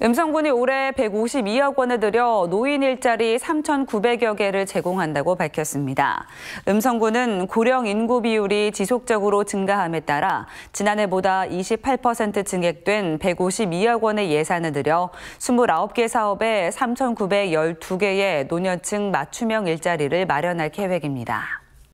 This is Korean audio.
음성군이 올해 152억 원을 들여 노인 일자리 3,900여 개를 제공한다고 밝혔습니다. 음성군은 고령 인구 비율이 지속적으로 증가함에 따라 지난해보다 28% 증액된 152억 원의 예산을 들여 29개 사업에 3,912개의 노년층 맞춤형 일자리를 마련할 계획입니다.